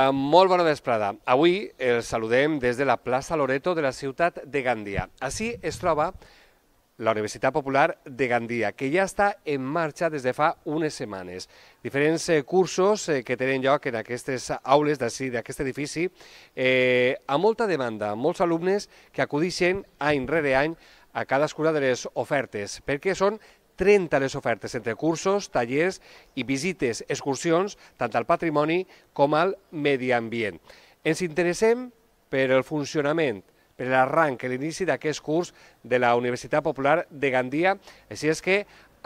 Hola, molt bona vesprada. Avui el saludem des de la plaça Loreto de la ciutat de Gandia. Així es troba la Universitat Popular de Gandia, que ja està en marxa des de fa unes setmanes. Diferents eh, cursos eh, que tenen lloc en aquestes aules d'aquest edifici, eh, a molta demanda, molts alumnes que acudixen any rere any a cadascuna de les ofertes, perquè són 30 les ofertes entre cursos, tallers i visites, excursions, tant al patrimoni com al medi ambient. Ens interessem per el funcionament, per l'arranc, l'inici d'aquest curs de la Universitat Popular de Gandia. Així és que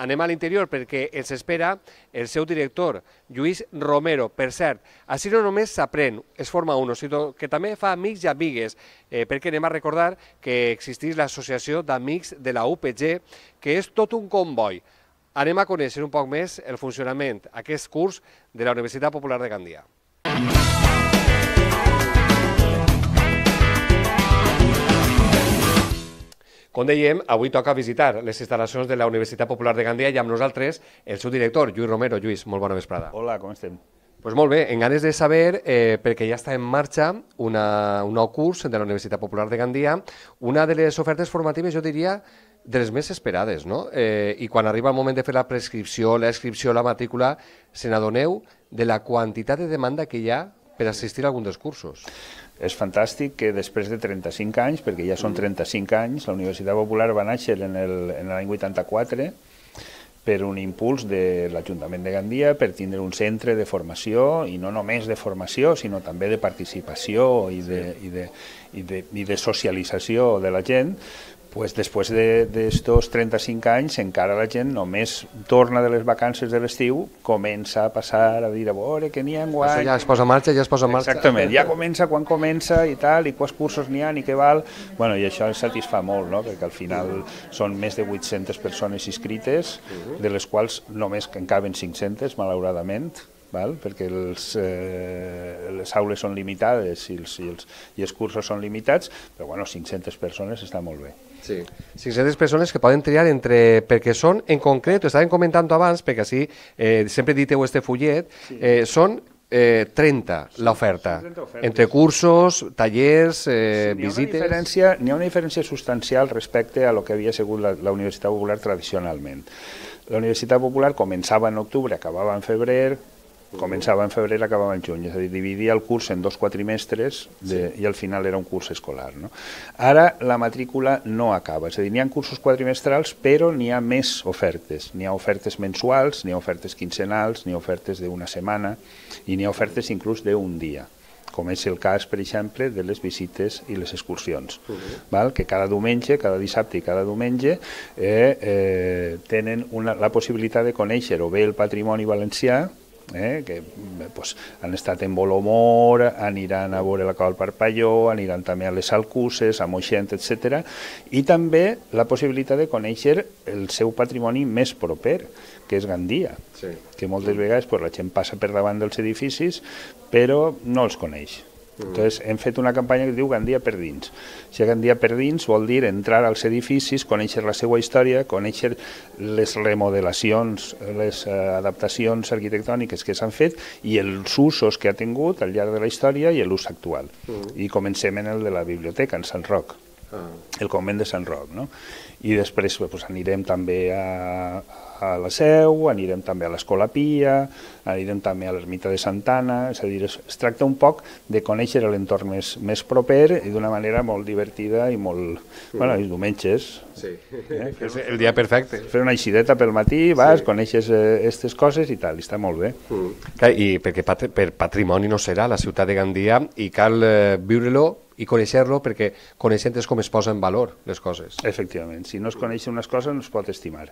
Anem a l'interior perquè els espera el seu director, Lluís Romero. Per cert, així no només s'aprèn, es forma un, sinó que també fa amics i amigues, eh, perquè anem a recordar que existeix l'Associació d'Amics de la UPG, que és tot un comboi. Anem a conèixer un poc més el funcionament, aquest curs de la Universitat Popular de Gandia. Com dèiem, avui toca visitar les instal·lacions de la Universitat Popular de Gandia i amb nosaltres el seu director, Lluís Romero. Lluís, molt bona vesprada. Hola, com estem? Pues molt bé, en ganes de saber, eh, perquè ja està en marxa una, un nou curs de la Universitat Popular de Gandia, una de les ofertes formatives, jo diria, de les més esperades, no? Eh, I quan arriba el moment de fer la prescripció, la inscripció, la matrícula, se n'adoneu de la quantitat de demanda que hi ha per assistir a algun dels cursos és fantàstic que després de 35 anys, perquè ja són 35 mm. anys, la Universitat Popular va néixer en l'any 84 per un impuls de l'Ajuntament de Gandia per tindre un centre de formació, i no només de formació, sinó també de participació i de, sí. i de, i de, i de socialització de la gent, pues després d'estos de, 35 anys encara la gent només torna de les vacances de l'estiu, comença a passar a dir a veure que n'hi ha en guany. Això ja es posa en marxa, ja es posa en marxa. Exactament, ja comença quan comença i tal, i quants cursos n'hi ha i què val. Bueno, I això ens satisfà molt, no? perquè al final són més de 800 persones inscrites, mhm. de les quals només en caben 500, malauradament, val? perquè els, eh, les aules són limitades i els, i, els, i els cursos són limitats, però bueno, 500 persones està molt bé. Sí. 500 persones que poden triar entre... perquè són, en concret, ho estàvem comentant abans, perquè així eh, sempre diteu este fullet, sí. eh, són eh, 30 sí, l'oferta, entre cursos, tallers, eh, sí, visites... N'hi ha una diferència substancial respecte a lo que havia sigut la, la Universitat Popular tradicionalment. La Universitat Popular començava en octubre, acabava en febrer, Començava en febrer i acabava en juny, és a dir, dividia el curs en dos quatrimestres de, sí. i al final era un curs escolar. No? Ara la matrícula no acaba, és a dir, n'hi ha cursos quadrimestrals però n'hi ha més ofertes. N'hi ha ofertes mensuals, n'hi ha ofertes quincenals, n'hi ha ofertes d'una setmana i n'hi ha ofertes inclús d'un dia com és el cas, per exemple, de les visites i les excursions, uh -huh. val? que cada diumenge, cada dissabte i cada diumenge eh, eh, tenen una, la possibilitat de conèixer o bé el patrimoni valencià, eh? que pues, han estat en Bolomor, aniran a veure la cova del Parpalló, aniran també a les Alcuses, a Moixent, etc. I també la possibilitat de conèixer el seu patrimoni més proper, que és Gandia, sí. que moltes vegades pues, la gent passa per davant dels edificis però no els coneix. Entonces, hem fet una campanya que diu Gandia per dins. Si Gandia per dins vol dir entrar als edificis, conèixer la seva història, conèixer les remodelacions, les eh, adaptacions arquitectòniques que s'han fet i els usos que ha tingut al llarg de la història i l'ús actual. Mm. I comencem en el de la biblioteca, en Sant Roc, ah. el convent de Sant Roc. No? I després pues, anirem també a, a la Seu, anirem també a l'Escola Pia, anirem també a l'Ermita de Santana, és a dir, es, es tracta un poc de conèixer l'entorn més, més proper i d'una manera molt divertida i molt... Mm. Bueno, els diumenges, Sí. Eh? Que és el dia perfecte. Fer una eixideta pel matí, vas, sí. coneixes aquestes eh, coses i tal, i està molt bé. Mm. I perquè pat per patrimoni no serà la ciutat de Gandia i cal eh, viure-lo i conèixer-lo perquè coneixent és com es posa en valor les coses. Efectivament, si no es coneixen unes coses no es pot estimar.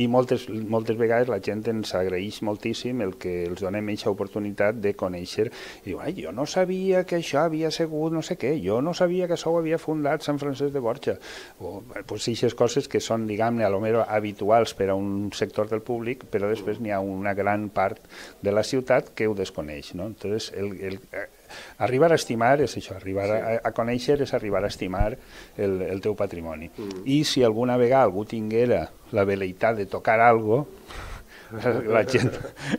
I moltes, moltes vegades la gent ens agraeix moltíssim el que els donem aquesta oportunitat de conèixer. I diu, jo no sabia que això havia sigut no sé què, jo no sabia que això ho havia fundat Sant Francesc de Borja. O, pues, si mateixes coses que són, diguem-ne, a lo mero habituals per a un sector del públic, però després n'hi ha una gran part de la ciutat que ho desconeix. No? Entonces, el, el, eh, arribar a estimar és això, arribar sí. a, a conèixer és arribar a estimar el, el teu patrimoni. Mm. I si alguna vegada algú tinguera la veleïtat de tocar alguna la gent,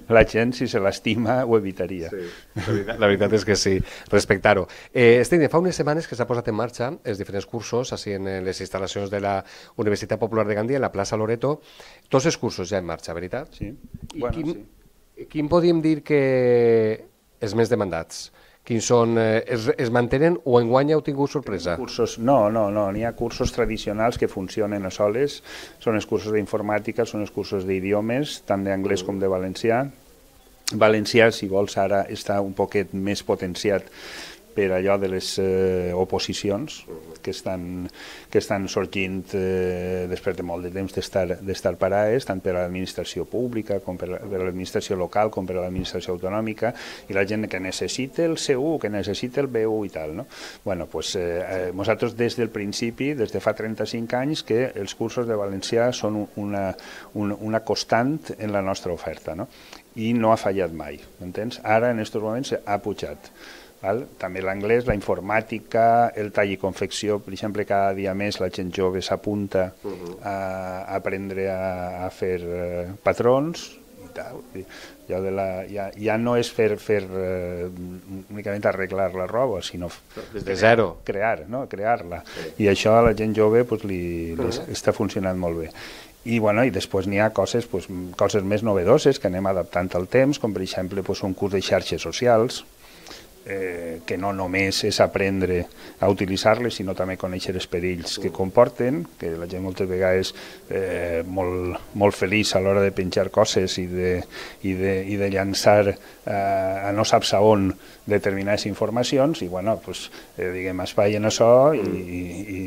la gent si se l'estima, ho evitaria. Sí, la veritat, la veritat és que sí, respectar-ho. Eh, Estine, fa unes setmanes que s'ha posat en marxa els diferents cursos, així en les instal·lacions de la Universitat Popular de Gandia, en la plaça Loreto, tots els cursos ja en marxa, veritat? Sí. I bueno, quin, sí. quin podríem dir que és més demandats? quins són, eh, es, es mantenen o enguany heu tingut sorpresa? Cursos, no, no, no, n'hi ha cursos tradicionals que funcionen a soles, són els cursos d'informàtica, són els cursos d'idiomes, tant d'anglès com de valencià. Valencià, si vols, ara està un poquet més potenciat per allò de les eh, oposicions que estan, que estan sorgint eh, després de molt de temps d'estar parades, tant per a l'administració pública com per, a l'administració local com per a l'administració autonòmica, i la gent que necessita el C1, que necessita el B1 i tal. No? bueno, pues, eh, eh, nosaltres des del principi, des de fa 35 anys, que els cursos de valencià són una, una, una constant en la nostra oferta. No? i no ha fallat mai, entens? Ara, en aquests moments, ha pujat. Val? També l'anglès, la informàtica, el tall i confecció, per exemple, cada dia més la gent jove s'apunta uh mhm. -huh. a aprendre a, a fer uh, patrons, ja, de la, ja, ja no és fer, fer uh, únicament arreglar la roba, sinó des de zero. crear, no? crear-la. Sí. I això a la gent jove pues, li, li uh mhm. -huh. està funcionant molt bé. I, bueno, i després n'hi ha coses, pues, coses més novedoses que anem adaptant al temps, com per exemple pues, un curs de xarxes socials, eh, que no només és aprendre a utilitzar-les, sinó també conèixer els perills que comporten, que la gent moltes vegades eh, molt, molt feliç a l'hora de penjar coses i de, i de, i de llançar eh, a no saps a on determinades informacions, i bueno, pues, eh, diguem, espai en això i, i, i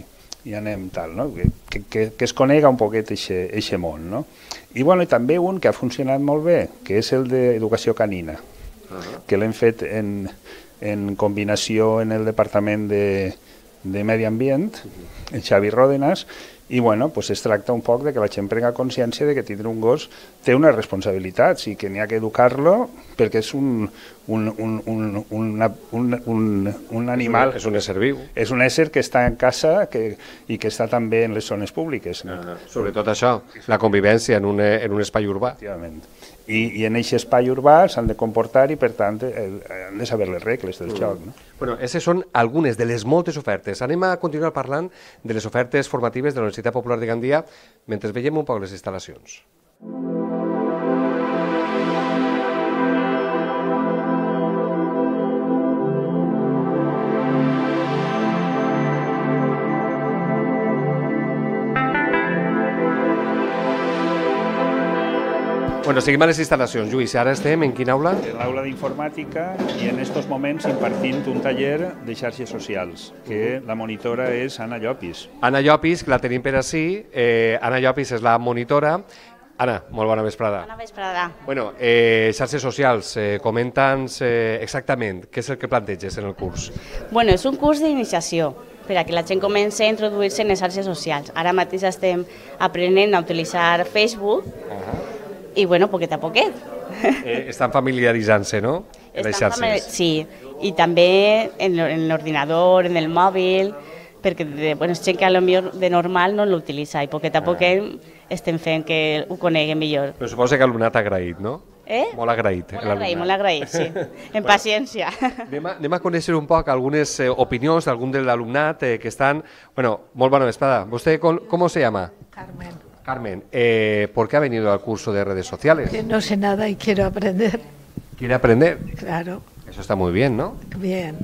i anem tal, no? que, que, que es conega un poquet aquest món. No? I, bueno, i també un que ha funcionat molt bé, que és el d'educació canina, uh ah. -huh. que l'hem fet en, en combinació en el Departament de, de Medi Ambient, en Xavi Ròdenas, i bueno, pues es tracta un poc de que la gent prenga consciència de que tindre un gos té unes responsabilitats i que n'hi ha que educar-lo perquè és un, un, un, un, una, un, un, un animal... És un ésser viu. És un ésser que està en casa que, i que està també en les zones públiques. No? Ah, ah. sobretot això, la convivència en un, en un espai urbà. Efectivament. I, i en aquest espai urbà s'han de comportar i, per tant, eh, han de saber les regles del mm. joc. No? Bueno, aquestes són algunes de les moltes ofertes. Anem a continuar parlant de les ofertes formatives de la Universitat Popular de Gandia mentre veiem un poc les instal·lacions. Mm. Bueno, seguim a les instal·lacions, Lluís. Ara estem en quina aula? En l'aula d'informàtica i en estos moments impartint un taller de xarxes socials, que la monitora és Anna Llopis. Anna Llopis, que la tenim per ací. Eh, Anna Llopis és la monitora. Anna, molt bona vesprada. Bona vesprada. Bueno, eh, xarxes socials, eh, comenta'ns eh, exactament què és el que planteges en el curs. Bueno, és un curs d'iniciació per a que la gent comenci a introduir-se en les xarxes socials. Ara mateix estem aprenent a utilitzar Facebook, uh -huh i bueno, poquet a poquet. Eh, estan familiaritzant-se, no? Estan les Sí, i també en l'ordinador, en el mòbil, perquè de, bueno, és gent que a lo millor de normal no l'utilitza i poquet a poquet ah. estem fent que ho coneguen millor. Però suposa que ha agraït, no? Eh? Molt agraït. Molt agraït, molt agraït, sí. En bueno, paciència. Anem a, anem a conèixer un poc algunes eh, opinions d'algun de l'alumnat eh, que estan... Bueno, molt bona vesprada. Vostè com, com se llama? Carmen. Carmen, eh, ¿por qué ha venido al curso de redes sociales? Que no sé nada y quiero aprender. ¿Quiere aprender? Claro. Eso está muy bien, ¿no? Bien.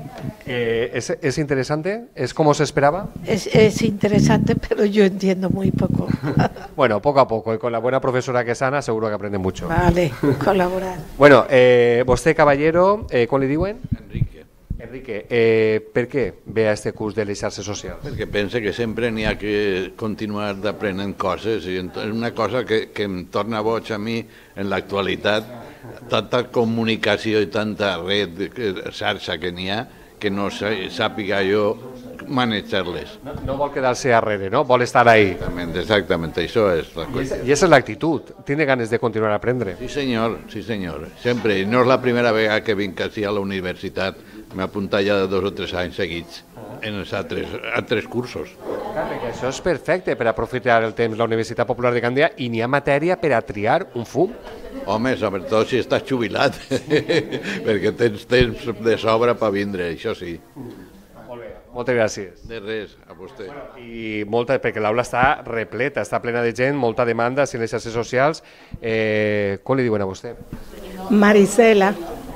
Eh, ¿es, interesante? ¿Es como se esperaba? Es, interesante, pero yo entiendo muy poco. bueno, poco a poco, y con la buena profesora que es Ana, seguro que aprende mucho. Vale, colaborar. bueno, eh, caballero, ¿cómo ¿cuál le Enrique, eh, per què ve a este curs de les xarxes socials? Perquè pensa que sempre n'hi ha que continuar d'aprenent coses i és una cosa que, que em torna boig a mi en l'actualitat, tanta comunicació i tanta red, eh, xarxa que n'hi ha, que no sàpiga jo manejar-les. No, no vol quedar-se darrere, no? Vol estar ahí. Exactament, exactament, això és la cosa. I aquesta és l'actitud, tiene ganes de continuar a aprendre. Sí senyor, sí senyor, sempre. no és la primera vegada que vinc així a la universitat m'he apuntat ja dos o tres anys seguits en els altres, altres cursos. Això és perfecte per aprofitar el temps la Universitat Popular de Gandia i n'hi ha matèria per a triar un fum. Home, sobretot si estàs jubilat, perquè tens temps de sobra per vindre, això sí. Molt bé, moltes gràcies. De res, a vostè. Bueno, I molta, perquè l'aula està repleta, està plena de gent, molta demanda, si les xarxes socials. Eh, com li diuen a vostè? Marisela.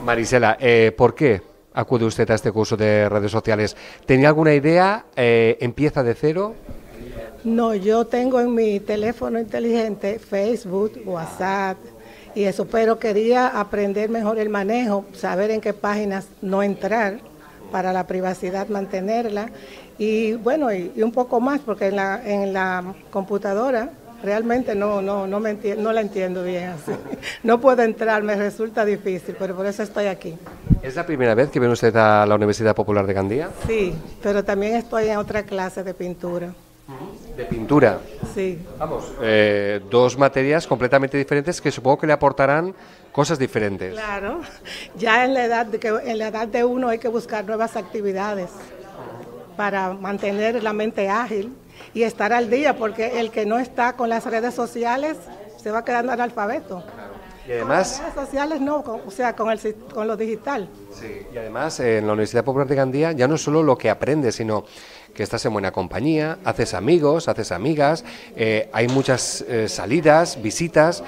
Marisela, eh, per què? acude usted a este curso de redes sociales? ¿Tenía alguna idea? Eh, ¿Empieza de cero? No, yo tengo en mi teléfono inteligente Facebook, WhatsApp y eso, pero quería aprender mejor el manejo, saber en qué páginas no entrar para la privacidad mantenerla y bueno, y, un poco más porque en la, en la computadora realmente no, no, no, me no la entiendo bien así. No puedo entrar, me resulta difícil, pero por eso estoy aquí. ¿Es la primera vez que viene usted a la Universidad Popular de Gandía? Sí, pero también estoy en otra clase de pintura. ¿De pintura? Sí. Vamos, eh, dos materias completamente diferentes que supongo que le aportarán cosas diferentes. Claro, ya en la edad de, en la edad de uno hay que buscar nuevas actividades para mantener la mente ágil y estar al día, porque el que no está con las redes sociales se va quedando analfabeto. Y además... Con las redes sociales no, o sea, con, con lo digital. Sí, y además en la Universidad Popular de Gandía ya no es solo lo que aprendes, sino que estás en buena compañía, haces amigos, haces amigas, eh, hay muchas eh, salidas, visitas,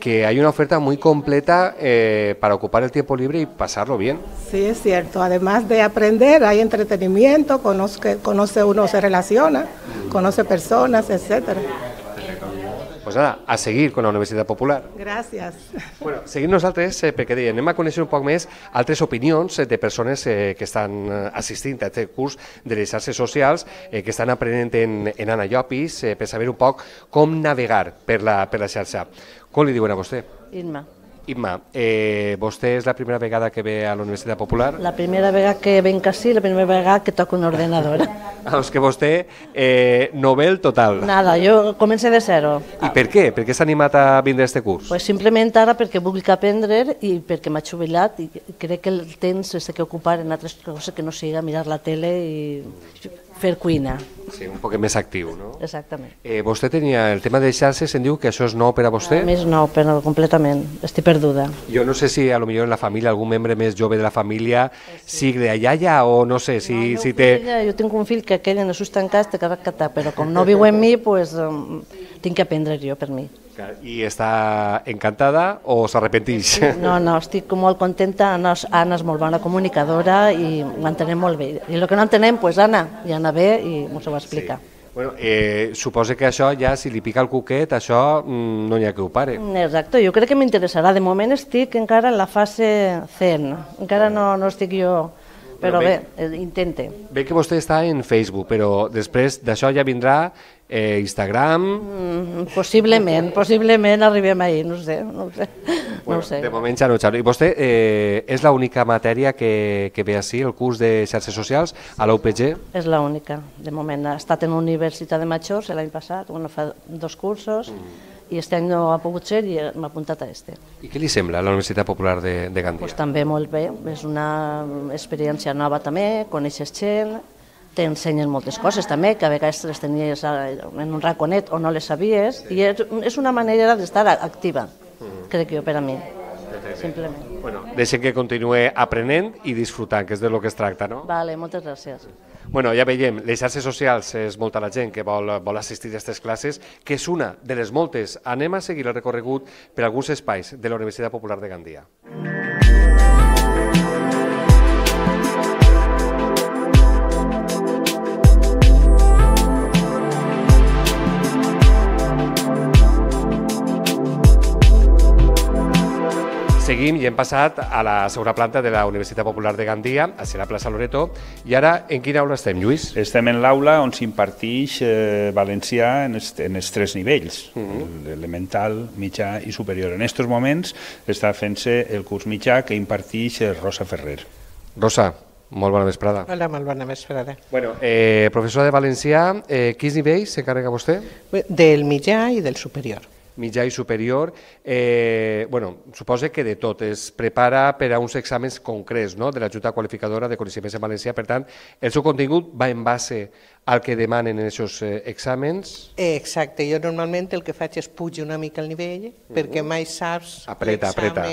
que hay una oferta muy completa eh, para ocupar el tiempo libre y pasarlo bien. Sí, es cierto. Además de aprender, hay entretenimiento, conoce, conoce uno, se relaciona, conoce personas, etcétera. Pues nada, a seguir con la Universitat Popular. Gràcies. Bueno, seguim nosaltres eh, perquè deia, anem a conèixer un poc més altres opinions eh, de persones eh, que estan eh, assistint a aquest curs de les xarxes socials, eh, que estan aprenent en, en Anna Llopis, eh, per saber un poc com navegar per la, per la xarxa. Com li diuen a vostè? Irma. Imma, eh, vostè és la primera vegada que ve a la Universitat Popular? La primera vegada que venc així, la primera vegada que toco un ordenador. Ah, és que vostè, eh, novel total. Nada, jo comencé de zero. I per què? Per què s'ha animat a vindre a este curs? Pues simplement ara perquè vull aprendre i perquè m'ha jubilat i crec que el temps s'ha d'ocupar en altres coses que no siga mirar la tele i fer cuina. Sí, un poc més actiu, no? Exactament. Eh, vostè tenia el tema de xarxes, em diu que això és nou per a vostè? A més nou, però completament, estic perduda. Jo no sé si a lo millor en la família, algun membre més jove de la família sí. sigui de iaia o no sé si, no, si té... Filla, jo tinc un fill que aquell en el sus tancat que va catar, però com no viu en mi, pues, um, tinc que aprendre jo per mi. I està encantada o s'arrepentix? No, no, estic molt contenta. Anna, Anna és molt bona comunicadora i ho entenem molt bé. I el que no entenem, doncs pues, Anna, i Anna ve i ens ho explica. Sí. Bueno, eh, suposa que això ja, si li pica el cuquet, això mm, no n'hi ha que ho pare. Mm, exacte, jo crec que m'interessarà. De moment estic encara en la fase zen, encara no, no estic jo... Però, bé, bé, eh, intente. Bé que vostè està en Facebook, però després d'això ja vindrà eh, Instagram... Mm, possiblement, possiblement arribem ahir, no sé, no sé. Bueno, no sé. De moment ja no, Xaro. I vostè eh, és l'única matèria que, que ve així, el curs de xarxes socials, a l'UPG? És l'única, de moment. Ha estat en Universitat de Majors l'any passat, bueno, fa dos cursos, mm i este any no ha pogut ser i m'ha apuntat a este. I què li sembla a la Universitat Popular de, de Gandia? Pues també molt bé, és una experiència nova també, coneixes gent, t'ensenyen moltes coses també, que a vegades les tenies en un raconet o no les sabies, sí. i és, és una manera d'estar activa, mm crec jo, per a mi, simplement. Bueno, deixem que continue aprenent i disfrutant, que és de lo que es tracta, no? Vale, moltes gràcies. Bueno, ja veiem, les xarxes socials és molta la gent que vol, vol assistir a aquestes classes, que és una de les moltes. Anem a seguir el recorregut per alguns espais de la Universitat Popular de Gandia. Mm -hmm. Seguim i hem passat a la segona planta de la Universitat Popular de Gandia, a la plaça Loreto, i ara en quina aula estem, Lluís? Estem en l'aula on s'impartix eh, valencià en, est, en els tres nivells, uh mhm. -huh. elemental, mitjà i superior. En aquests moments està fent-se el curs mitjà que impartix eh, Rosa Ferrer. Rosa, molt bona vesprada. Hola, molt bona vesprada. Bueno, eh, professora de valencià, eh, quins nivells s'encarrega vostè? Del mitjà i del superior mitjà i superior, eh, bueno, suposa que de tot, es prepara per a uns exàmens concrets no? de la Junta Qualificadora de Coneixements en València, per tant, el seu contingut va en base al que demanen en aquests eh, exàmens? Exacte, jo normalment el que faig és puja una mica el nivell, mm -hmm. perquè mai saps apreta, apreta.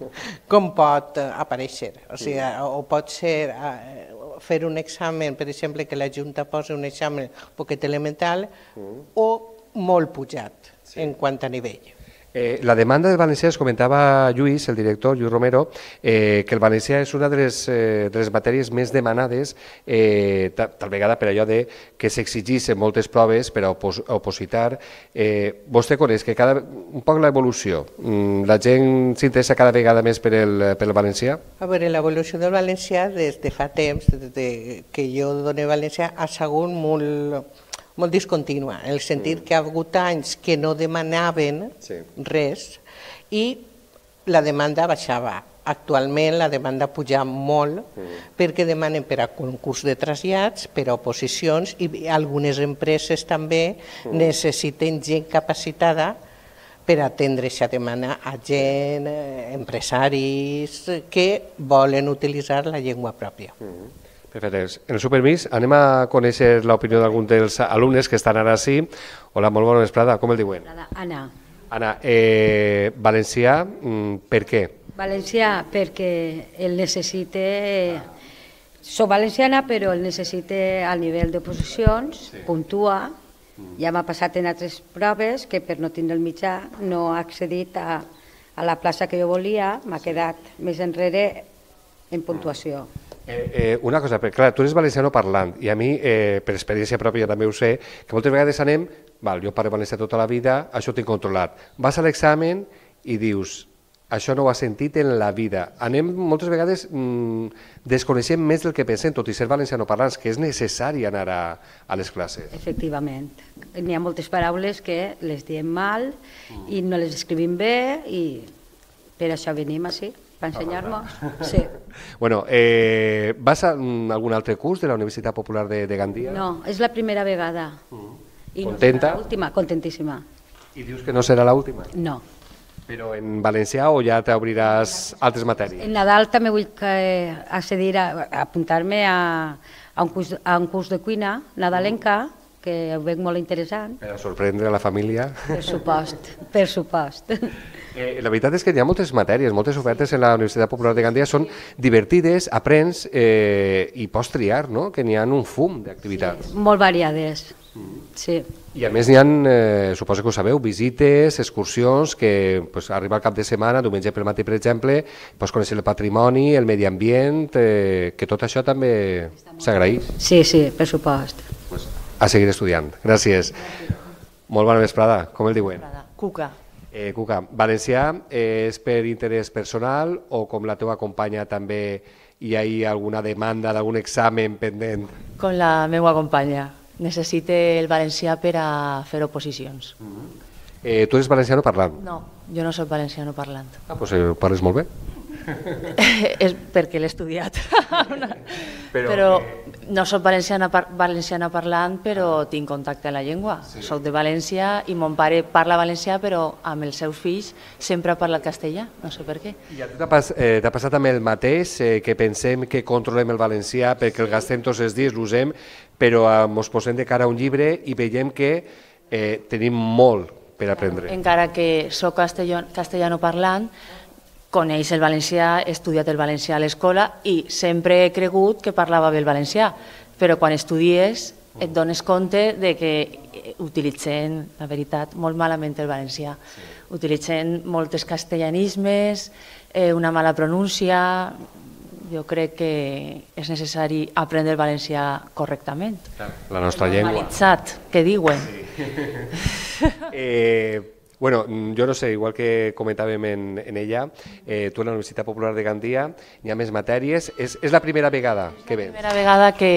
com pot eh, aparèixer, o sigui, mm -hmm. o pot ser eh, fer un examen, per exemple, que la Junta posa un examen poquet elemental, mm -hmm. o molt pujat sí. en cuanto a nivell. Eh, la demanda del valencià, es comentava Lluís, el director, Lluís Romero, eh, que el valencià és una de les, eh, de les matèries més demanades, eh, tal, tal vegada per allò de que s'exigís en moltes proves per a opos opositar. Eh, vostè coneix que cada, un poc l'evolució, mm, la gent s'interessa cada vegada més per el, per el valencià? A veure, l'evolució del valencià des de fa temps, des de que jo doné valencià, ha sigut molt molt discontínua, en el sentit mm. que ha hagut anys que no demanaven sí. res i la demanda baixava. Actualment la demanda puja molt mm. perquè demanen per a concurs de trasllats, per a oposicions i algunes empreses també mm. necessiten gent capacitada per atendre aquesta demanda a gent, eh, empresaris que volen utilitzar la llengua pròpia. Mm. Perfecte. En el seu permís, anem a conèixer l'opinió d'algun dels alumnes que estan ara sí. Hola, molt bona vesprada, com el diuen? Ana. Ana, eh, valencià, mm, per què? Valencià perquè el necessite... Soc valenciana, però el necessite al nivell d'oposicions, sí. puntua, mm. ja m'ha passat en altres proves que per no tindre el mitjà no ha accedit a, a la plaça que jo volia, m'ha quedat més enrere en puntuació. Mm. Eh, eh, una cosa, perquè clar, tu eres valenciano parlant i a mi, eh, per experiència pròpia també ho sé, que moltes vegades anem, val, jo parlo valencià tota la vida, això ho tinc controlat. Vas a l'examen i dius, això no ho has sentit en la vida. Anem, moltes vegades mmm, desconeixem més del que pensem, tot i ser parlants, que és necessari anar a, a les classes. Efectivament. N'hi ha moltes paraules que les diem mal mm. i no les escrivim bé i per això venim així. Sí. Para ah, me sí. Bueno, eh, vas a mm, algun altre curs de la Universitat Popular de, de Gandia? No, és la primera vegada. Mm. I Contenta? No última, contentíssima. I dius que no serà l'última? No. Però en valencià o ja t'obriràs altres matèries? En Nadal també vull que eh, accedir a, a apuntar-me a, a, un curs, a un curs de cuina nadalenca, -huh que ho veig molt interessant. Per a sorprendre la família. Per supost, per supost. Eh, la veritat és que hi ha moltes matèries, moltes ofertes en la Universitat Popular de Gandia, són divertides, aprens eh, i pots triar, no? que n'hi ha un fum d'activitats. Sí, molt variades, mm. sí. I a més n'hi ha, eh, suposo que ho sabeu, visites, excursions, que pues, arriba al cap de setmana, diumenge per matí, per exemple, pots conèixer el patrimoni, el medi ambient, eh, que tot això també s'agraeix. Sí, sí, per supost a seguir estudiant. Gràcies. Molt bona vesprada. Com el diuen? Cuca. Eh, Cuca, valencià eh, és per interès personal o com la teva companya també hi ha alguna demanda d'algun examen pendent? Com la meva companya. Necessite el valencià per a fer oposicions. Mm -hmm. eh, tu eres valenciano parlant? No, jo no sóc valenciano parlant. Ah, doncs pues, eh, parles molt bé. és perquè l'he estudiat. però però eh... no soc valenciana, par valenciana parlant, però ah. tinc contacte amb la llengua. Sí. Soc de València i mon pare parla valencià, però amb els seus fills sempre parla el castellà, no sé per què. I a tu t'ha pas, eh, passat amb el mateix, eh, que pensem que controlem el valencià perquè el gastem tots els dies, l'usem, però ens eh, posem de cara a un llibre i veiem que eh, tenim molt per aprendre. Encara que sóc castellano, castellano parlant, coneix el valencià, he estudiat el valencià a l'escola i sempre he cregut que parlava bé el valencià, però quan estudies et dones compte de que utilitzen, la veritat, molt malament el valencià. Sí. Utilitzen moltes castellanismes, eh, una mala pronúncia... Jo crec que és necessari aprendre el valencià correctament. La nostra llengua. Normalitzat, que diuen. Sí. eh, Bueno, jo mm, no sé, igual que comentàvem en, en ella, eh, tu a la Universitat Popular de Gandia hi ha més matèries. És, és la primera vegada que vens? És la primera vegada que,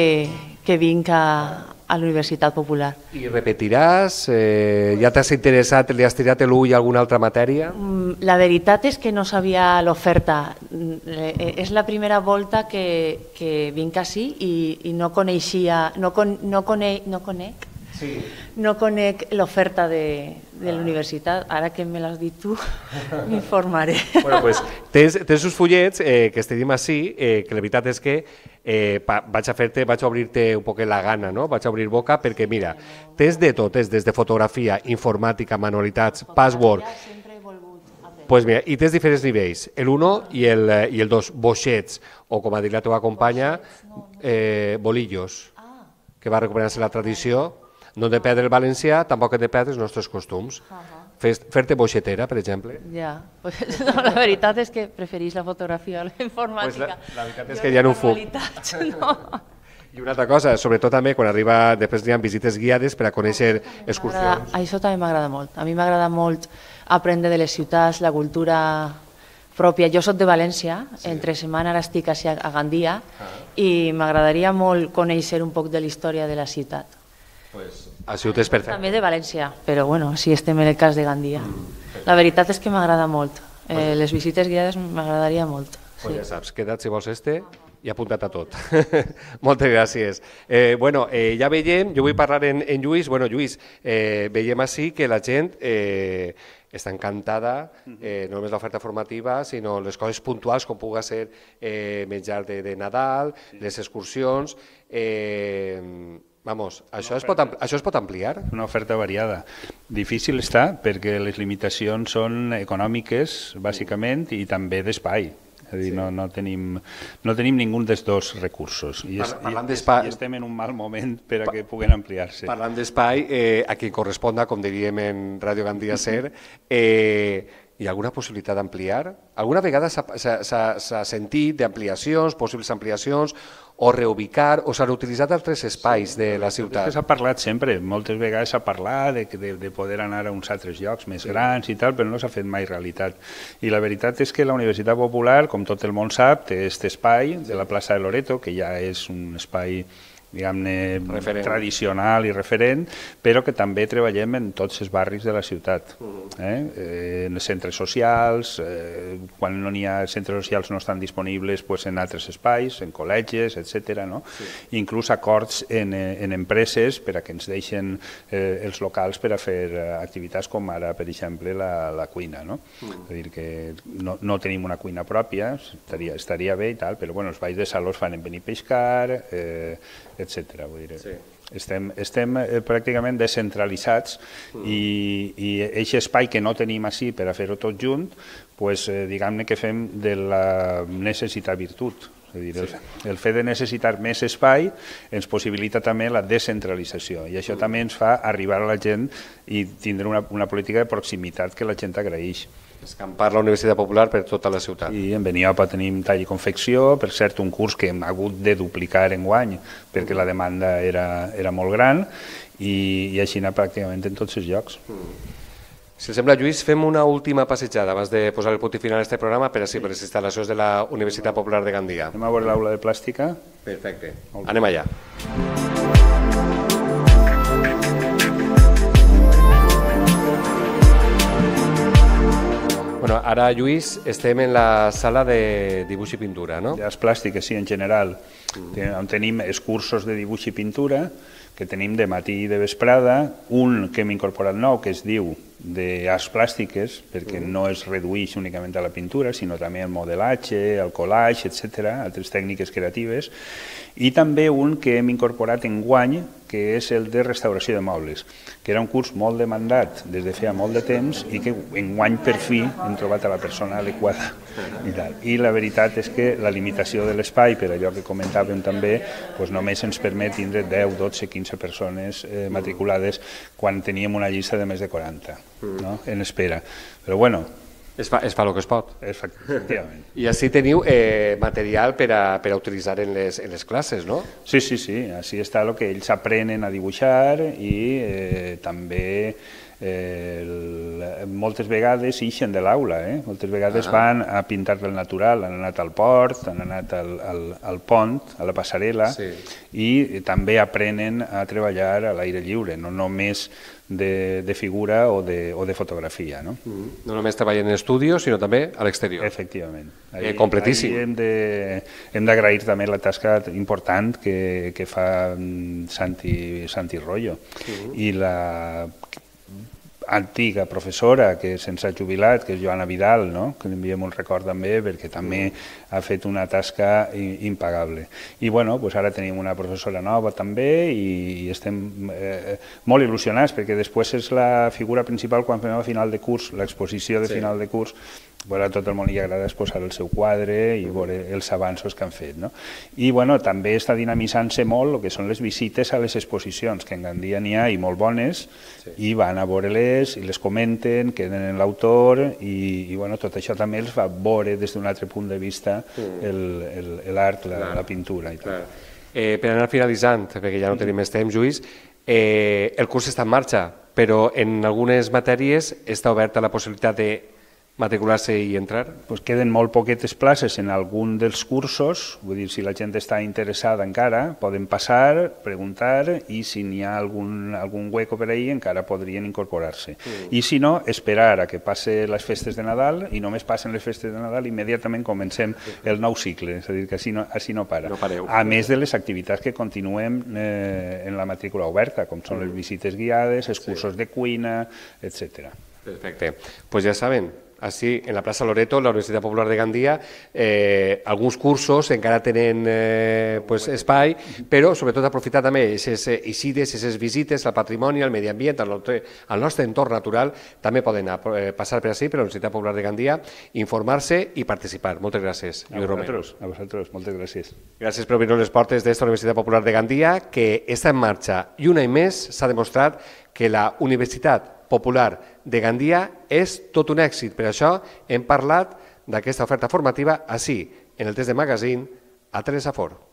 que vinc a, a la Universitat Popular. I repetiràs? Eh, ja t'has interessat, li has tirat l'ull a alguna altra matèria? Mm, la veritat és que no sabia l'oferta. Mm, eh, eh, és la primera volta que, que vinc així i, i no coneixia, no, con, no, conec, no conec Sí. No conec l'oferta de, de la ah. universitat, ara que me l'has dit tu, m'informaré. Bueno, pues, tens, tens uns fullets eh, que estigim així, eh, que la veritat és que eh, pa, vaig a fer-te, vaig a obrir-te un poquet la gana, no? vaig a obrir boca, perquè mira, tens de tot, tens des de fotografia, informàtica, manualitats, password... Pues mira, i tens diferents nivells, el 1 i el, i el 2, boixets, o com ha dit la teva companya, eh, bolillos, que va recuperar-se la tradició, no de perdre el valencià, tampoc he de perdre els nostres costums. Uh ah, -huh. Ah. Fer-te boixetera, per exemple. Ja, pues, no, la veritat és que preferís la fotografia a la informàtica. Pues la, la veritat és jo que ja no ho fuc. No. I una altra cosa, sobretot també quan arriba, després hi ha visites guiades per a conèixer ah, excursions. Això també m'agrada molt. A mi m'agrada molt aprendre de les ciutats, la cultura pròpia. Jo sóc de València, sí. entre setmana ara estic a, a Gandia ah. i m'agradaria molt conèixer un poc de la història de la ciutat. Pues... A sigut és perfecte. També de València, però bueno, si estem en el cas de Gandia. Mm, la veritat és que m'agrada molt. Eh, les visites guiades m'agradaria molt. Sí. Pues ja saps, queda't si vols este i apuntat a tot. Moltes gràcies. Eh, bueno, eh, ja veiem, jo vull parlar en, en Lluís. Bueno, Lluís, eh, veiem així que la gent eh, està encantada, mhm. eh, no només l'oferta formativa, sinó les coses puntuals com puga ser eh, menjar de, de Nadal, les excursions... Eh, Vamos, això, es pot, això es pot ampliar? Una oferta variada. Difícil està perquè les limitacions són econòmiques, bàsicament, mm. i també d'espai. És a dir, sí. no, no, tenim, no tenim ningú dels dos recursos. I, es, parlant i, i estem en un mal moment per a que puguen ampliar-se. Parlant d'espai, eh, a qui corresponda, com diríem en Ràdio Gandia Ser, eh, hi ha alguna possibilitat d'ampliar? Alguna vegada s'ha sentit d'ampliacions, possibles ampliacions, o reubicar, o s'han utilitzat altres espais sí, de la ciutat. S'ha parlat sempre, moltes vegades s'ha parlat de, de, de poder anar a uns altres llocs més sí. grans i tal, però no s'ha fet mai realitat. I la veritat és que la Universitat Popular, com tot el món sap, té aquest espai de la plaça de Loreto, que ja és un espai diguem-ne, tradicional i referent, però que també treballem en tots els barris de la ciutat. Mm-hmm. Eh? eh en els centres socials, eh, quan no n'hi ha centres socials no estan disponibles pues, en altres espais, en col·legis, etc. No? Sí. Inclús acords en, eh, en empreses per a que ens deixen eh, els locals per a fer eh, activitats com ara, per exemple, la, la cuina. No? -huh. Mm. És a dir, que no, no tenim una cuina pròpia, estaria, estaria bé i tal, però bueno, els baixos de saló es fan en pescar, eh, etc. Vull dir, sí. Estem, estem eh, pràcticament descentralitzats mm. i, i aquest espai que no tenim així per a fer-ho tot junt, pues, eh, diguem-ne que fem de la necessitat virtut. És a dir, sí. el, el fet de necessitar més espai ens possibilita també la descentralització i això mm. també ens fa arribar a la gent i tindre una, una política de proximitat que la gent agraeix. Escampar la Universitat Popular per tota la ciutat. I en Beniopa tenim tall i confecció, per cert, un curs que hem hagut de duplicar en guany perquè la demanda era, era molt gran i, i així anar pràcticament en tots els llocs. Mm. Si et sembla, Lluís, fem una última passejada abans de posar el punt final a aquest programa per a, sí. per les instal·lacions de la Universitat Popular de Gandia. Anem a veure l'aula de plàstica? Perfecte. Anem allà. Molt Bueno, ara, Lluís, estem en la sala de dibuix i pintura, no? De les plàstiques, sí, en general. Mm. Tenim els cursos de dibuix i pintura, que tenim de matí i de vesprada, un que hem incorporat nou, que es diu d'arts plàstiques, perquè no es redueix únicament a la pintura, sinó també al modelatge, al collage, etc., altres tècniques creatives, i també un que hem incorporat en guany, que és el de restauració de mobles, que era un curs molt demandat des de feia molt de temps i que en guany per fi hem trobat a la persona adequada. I, tal. I la veritat és que la limitació de l'espai, per allò que comentàvem també, doncs només ens permet tindre 10, 12, 15 persones eh, matriculades quan teníem una llista de més de 40. Mm. no? en espera. Però bueno, es fa, es fa el que es pot. I així teniu eh, material per a, per a utilitzar en les, en les classes, no? Sí, sí, sí. Així està el que ells aprenen a dibuixar i eh, també el, moltes vegades ixen de l'aula, eh? moltes vegades ah. van a pintar del natural, han anat al port, han anat al, al, al pont, a la passarel·la, sí. i també aprenen a treballar a l'aire lliure, no només de, de figura o de, o de fotografia. No? Mm. no només treballen en estudio, sinó també a l'exterior. Efectivament. Eh, ahí, eh, completíssim. Ahí hem d'agrair també la tasca important que, que fa mm, Santi, Santi Rollo mm i la antiga professora que se'ns ha jubilat, que és Joana Vidal, no? que li enviem un record també perquè també ha fet una tasca impagable. I bueno, doncs ara tenim una professora nova també i, estem eh, molt il·lusionats perquè després és la figura principal quan fem a final de curs, l'exposició de sí. final de curs, veure tot el món li agrada exposar el seu quadre i veure els avanços que han fet. No? I bueno, també està dinamitzant-se molt el que són les visites a les exposicions, que en Gandia n'hi ha i molt bones, sí. i van a veure-les, i les comenten, queden en l'autor, i, i bueno, tot això també els va veure des d'un altre punt de vista mm. l'art, la, la pintura i tal. Eh, per anar finalitzant, perquè ja no tenim mm. més temps, Lluís, eh, el curs està en marxa, però en algunes matèries està oberta la possibilitat de matricular-se i entrar? Pues queden molt poquetes places en algun dels cursos, vull dir, si la gent està interessada encara, poden passar, preguntar, i si n'hi ha algun, algun hueco per ahir encara podrien incorporar-se. Sí. Mm. I si no, esperar a que passe les festes de Nadal, i només passen les festes de Nadal, immediatament comencem el nou cicle, és a dir, que així no, així no para. No pareu. A més de les activitats que continuem eh, en la matrícula oberta, com són les mm. visites guiades, els sí. cursos de cuina, etc. Perfecte. Pues ja saben, así en la Plaza Loreto, la Universidad Popular de Gandía, eh, alguns cursos encara tenen eh, pues, espai, però sobretot aprofitar també aquestes eh, issides, aquestes visites al patrimoni, al medi ambient, al nostre, al nostre entorn natural, també poden eh, passar per així, per la Universitat Popular de Gandia, informar-se i participar. Moltes gràcies, Lluís Romero. A vosaltres, moltes gràcies. Gràcies per obrir les portes d'esta Universitat Popular de Gandia, que està en marxa i un any més s'ha demostrat que la Universitat Popular de Gandia és tot un èxit. Per això hem parlat d'aquesta oferta formativa així, en el test de magazine, a Teresa Ford.